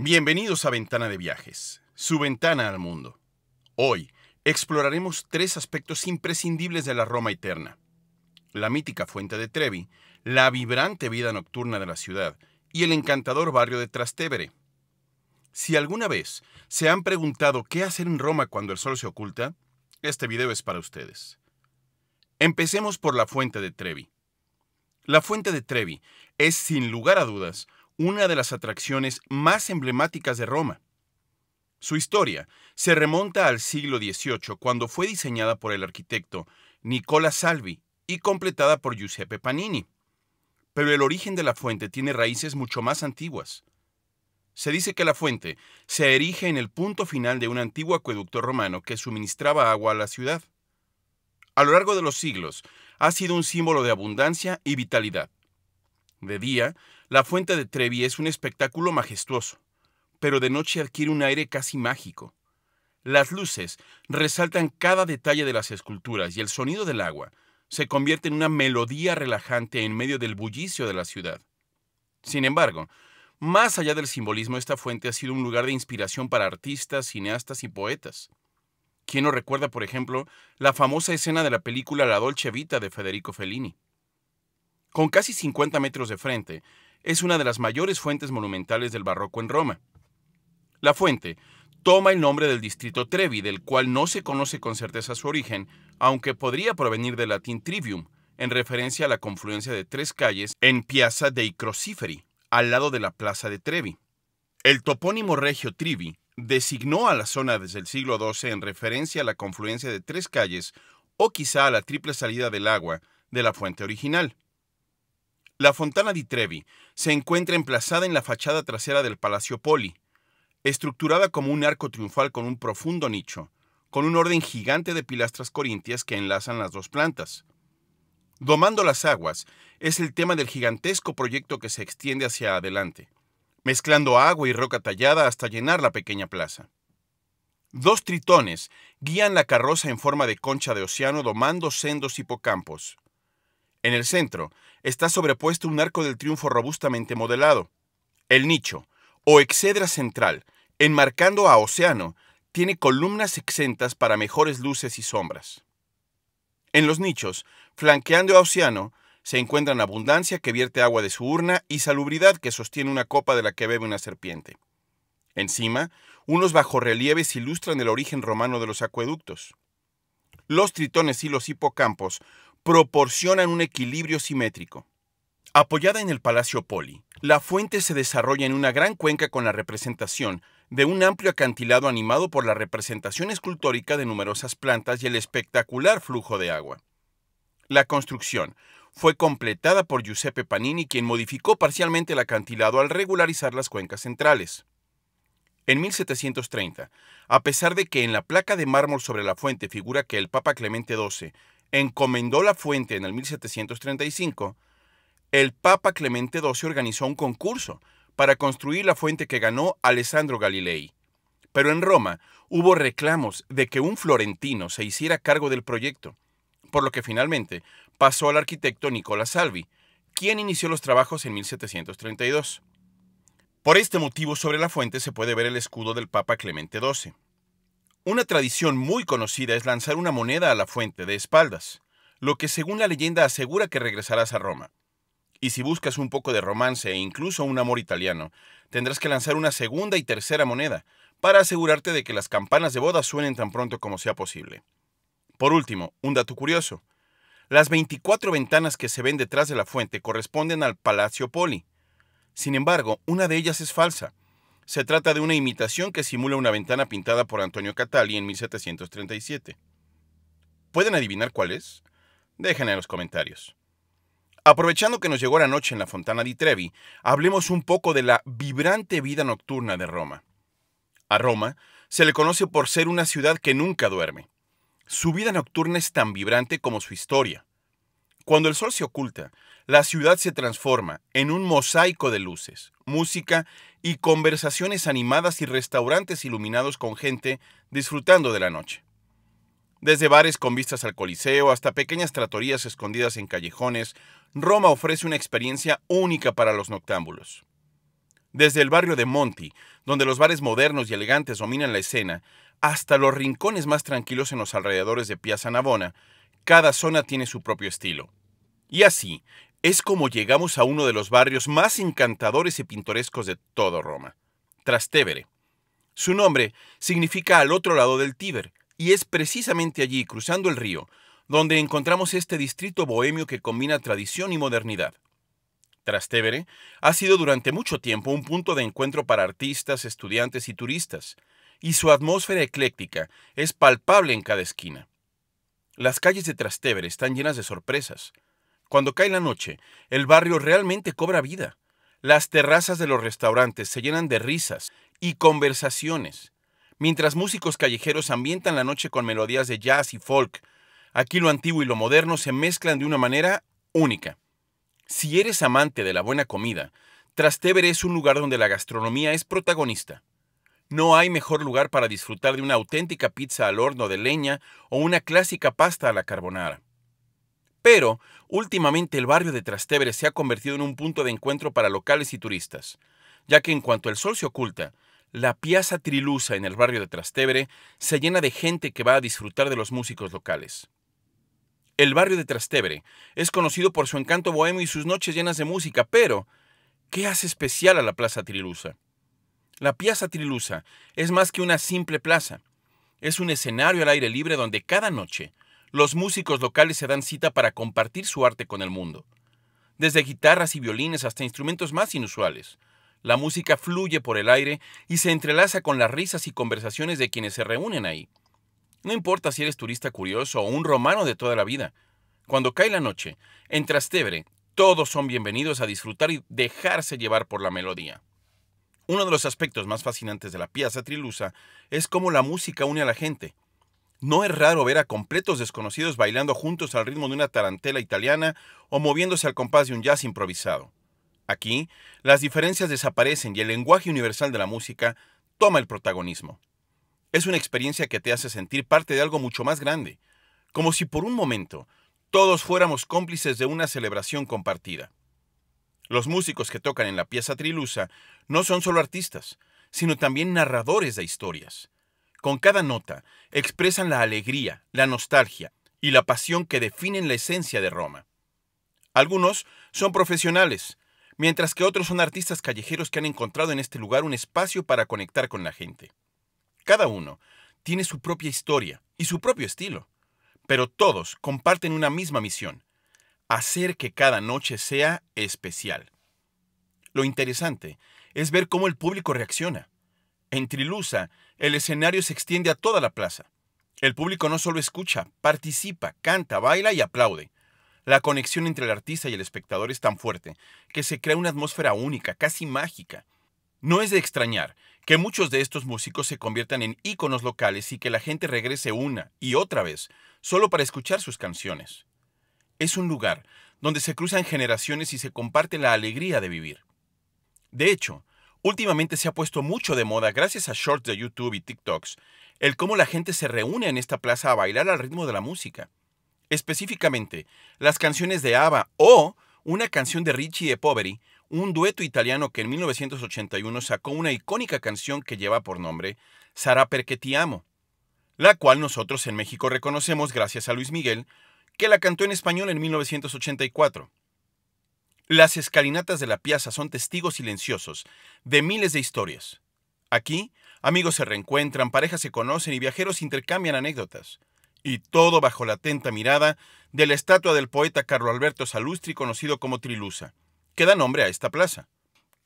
Bienvenidos a Ventana de Viajes, su ventana al mundo. Hoy exploraremos tres aspectos imprescindibles de la Roma eterna. La mítica fuente de Trevi, la vibrante vida nocturna de la ciudad y el encantador barrio de Trastevere. Si alguna vez se han preguntado qué hacer en Roma cuando el sol se oculta, este video es para ustedes. Empecemos por la fuente de Trevi. La fuente de Trevi es, sin lugar a dudas, una de las atracciones más emblemáticas de Roma. Su historia se remonta al siglo XVIII, cuando fue diseñada por el arquitecto Nicola Salvi y completada por Giuseppe Panini. Pero el origen de la fuente tiene raíces mucho más antiguas. Se dice que la fuente se erige en el punto final de un antiguo acueducto romano que suministraba agua a la ciudad. A lo largo de los siglos, ha sido un símbolo de abundancia y vitalidad. De día, la fuente de Trevi es un espectáculo majestuoso, pero de noche adquiere un aire casi mágico. Las luces resaltan cada detalle de las esculturas y el sonido del agua se convierte en una melodía relajante en medio del bullicio de la ciudad. Sin embargo, más allá del simbolismo, esta fuente ha sido un lugar de inspiración para artistas, cineastas y poetas. ¿Quién no recuerda, por ejemplo, la famosa escena de la película La Dolce Vita de Federico Fellini? Con casi 50 metros de frente, es una de las mayores fuentes monumentales del barroco en Roma. La fuente toma el nombre del distrito Trevi, del cual no se conoce con certeza su origen, aunque podría provenir del latín trivium, en referencia a la confluencia de tres calles en Piazza dei Crociferi, al lado de la Plaza de Trevi. El topónimo regio Trivi designó a la zona desde el siglo XII en referencia a la confluencia de tres calles o quizá a la triple salida del agua de la fuente original. La Fontana di Trevi se encuentra emplazada en la fachada trasera del Palacio Poli, estructurada como un arco triunfal con un profundo nicho, con un orden gigante de pilastras corintias que enlazan las dos plantas. Domando las aguas es el tema del gigantesco proyecto que se extiende hacia adelante, mezclando agua y roca tallada hasta llenar la pequeña plaza. Dos tritones guían la carroza en forma de concha de océano domando sendos hipocampos. En el centro está sobrepuesto un arco del triunfo robustamente modelado. El nicho, o excedra central, enmarcando a Océano, tiene columnas exentas para mejores luces y sombras. En los nichos, flanqueando a Océano, se encuentran abundancia que vierte agua de su urna y salubridad que sostiene una copa de la que bebe una serpiente. Encima, unos bajorrelieves ilustran el origen romano de los acueductos. Los tritones y los hipocampos proporcionan un equilibrio simétrico. Apoyada en el Palacio Poli, la fuente se desarrolla en una gran cuenca con la representación de un amplio acantilado animado por la representación escultórica de numerosas plantas y el espectacular flujo de agua. La construcción fue completada por Giuseppe Panini, quien modificó parcialmente el acantilado al regularizar las cuencas centrales. En 1730, a pesar de que en la placa de mármol sobre la fuente figura que el Papa Clemente XII encomendó la fuente en el 1735, el Papa Clemente XII organizó un concurso para construir la fuente que ganó Alessandro Galilei. Pero en Roma hubo reclamos de que un florentino se hiciera cargo del proyecto, por lo que finalmente pasó al arquitecto Nicola Salvi, quien inició los trabajos en 1732. Por este motivo sobre la fuente se puede ver el escudo del Papa Clemente XII. Una tradición muy conocida es lanzar una moneda a la fuente de espaldas, lo que según la leyenda asegura que regresarás a Roma. Y si buscas un poco de romance e incluso un amor italiano, tendrás que lanzar una segunda y tercera moneda para asegurarte de que las campanas de boda suenen tan pronto como sea posible. Por último, un dato curioso. Las 24 ventanas que se ven detrás de la fuente corresponden al Palacio Poli. Sin embargo, una de ellas es falsa, se trata de una imitación que simula una ventana pintada por Antonio Catali en 1737. ¿Pueden adivinar cuál es? Déjenme en los comentarios. Aprovechando que nos llegó la noche en la Fontana di Trevi, hablemos un poco de la vibrante vida nocturna de Roma. A Roma se le conoce por ser una ciudad que nunca duerme. Su vida nocturna es tan vibrante como su historia. Cuando el sol se oculta, la ciudad se transforma en un mosaico de luces, música y conversaciones animadas y restaurantes iluminados con gente disfrutando de la noche. Desde bares con vistas al Coliseo hasta pequeñas tratorías escondidas en callejones, Roma ofrece una experiencia única para los noctámbulos. Desde el barrio de Monti, donde los bares modernos y elegantes dominan la escena, hasta los rincones más tranquilos en los alrededores de Piazza Navona, cada zona tiene su propio estilo. Y así, es como llegamos a uno de los barrios más encantadores y pintorescos de todo Roma, Trastevere. Su nombre significa al otro lado del Tíber, y es precisamente allí, cruzando el río, donde encontramos este distrito bohemio que combina tradición y modernidad. Trastevere ha sido durante mucho tiempo un punto de encuentro para artistas, estudiantes y turistas, y su atmósfera ecléctica es palpable en cada esquina. Las calles de Trastevere están llenas de sorpresas. Cuando cae la noche, el barrio realmente cobra vida. Las terrazas de los restaurantes se llenan de risas y conversaciones, mientras músicos callejeros ambientan la noche con melodías de jazz y folk. Aquí lo antiguo y lo moderno se mezclan de una manera única. Si eres amante de la buena comida, Trastevere es un lugar donde la gastronomía es protagonista. No hay mejor lugar para disfrutar de una auténtica pizza al horno de leña o una clásica pasta a la carbonara. Pero últimamente el barrio de Trastevere se ha convertido en un punto de encuentro para locales y turistas, ya que en cuanto el sol se oculta, la Piazza Trilusa en el barrio de Trastevere se llena de gente que va a disfrutar de los músicos locales. El barrio de Trastevere es conocido por su encanto bohemio y sus noches llenas de música, pero ¿qué hace especial a la Plaza Trilusa? La Piazza Trilusa es más que una simple plaza. Es un escenario al aire libre donde cada noche los músicos locales se dan cita para compartir su arte con el mundo. Desde guitarras y violines hasta instrumentos más inusuales, la música fluye por el aire y se entrelaza con las risas y conversaciones de quienes se reúnen ahí. No importa si eres turista curioso o un romano de toda la vida. Cuando cae la noche, en Trastevere, todos son bienvenidos a disfrutar y dejarse llevar por la melodía. Uno de los aspectos más fascinantes de la Piazza Trilusa es cómo la música une a la gente. No es raro ver a completos desconocidos bailando juntos al ritmo de una tarantela italiana o moviéndose al compás de un jazz improvisado. Aquí, las diferencias desaparecen y el lenguaje universal de la música toma el protagonismo. Es una experiencia que te hace sentir parte de algo mucho más grande, como si por un momento todos fuéramos cómplices de una celebración compartida. Los músicos que tocan en la pieza Trilusa no son solo artistas, sino también narradores de historias con cada nota expresan la alegría, la nostalgia y la pasión que definen la esencia de Roma. Algunos son profesionales, mientras que otros son artistas callejeros que han encontrado en este lugar un espacio para conectar con la gente. Cada uno tiene su propia historia y su propio estilo, pero todos comparten una misma misión, hacer que cada noche sea especial. Lo interesante es ver cómo el público reacciona. En Trilusa el escenario se extiende a toda la plaza. El público no solo escucha, participa, canta, baila y aplaude. La conexión entre el artista y el espectador es tan fuerte que se crea una atmósfera única, casi mágica. No es de extrañar que muchos de estos músicos se conviertan en íconos locales y que la gente regrese una y otra vez solo para escuchar sus canciones. Es un lugar donde se cruzan generaciones y se comparte la alegría de vivir. De hecho, Últimamente se ha puesto mucho de moda, gracias a shorts de YouTube y TikToks, el cómo la gente se reúne en esta plaza a bailar al ritmo de la música. Específicamente, las canciones de ABBA o una canción de Richie de Poveri, un dueto italiano que en 1981 sacó una icónica canción que lleva por nombre Sara perché ti amo, la cual nosotros en México reconocemos gracias a Luis Miguel, que la cantó en español en 1984. Las escalinatas de la piazza son testigos silenciosos de miles de historias. Aquí, amigos se reencuentran, parejas se conocen y viajeros intercambian anécdotas. Y todo bajo la atenta mirada de la estatua del poeta Carlo Alberto Salustri, conocido como Trilusa, que da nombre a esta plaza.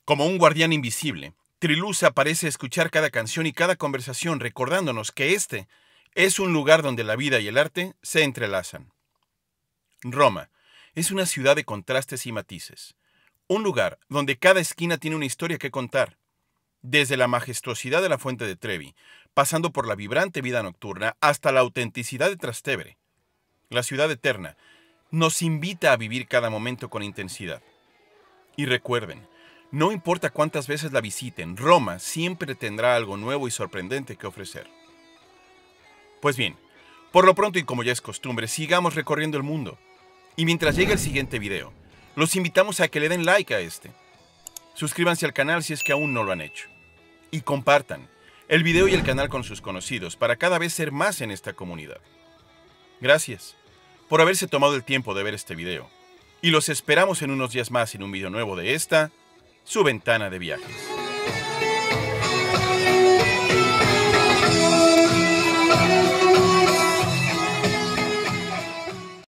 Como un guardián invisible, Trilusa parece escuchar cada canción y cada conversación, recordándonos que este es un lugar donde la vida y el arte se entrelazan. Roma, es una ciudad de contrastes y matices, un lugar donde cada esquina tiene una historia que contar. Desde la majestuosidad de la fuente de Trevi, pasando por la vibrante vida nocturna hasta la autenticidad de Trastevere. La ciudad eterna nos invita a vivir cada momento con intensidad. Y recuerden, no importa cuántas veces la visiten, Roma siempre tendrá algo nuevo y sorprendente que ofrecer. Pues bien, por lo pronto y como ya es costumbre, sigamos recorriendo el mundo. Y mientras llega el siguiente video, los invitamos a que le den like a este. Suscríbanse al canal si es que aún no lo han hecho. Y compartan el video y el canal con sus conocidos para cada vez ser más en esta comunidad. Gracias por haberse tomado el tiempo de ver este video. Y los esperamos en unos días más en un video nuevo de esta, su ventana de viajes.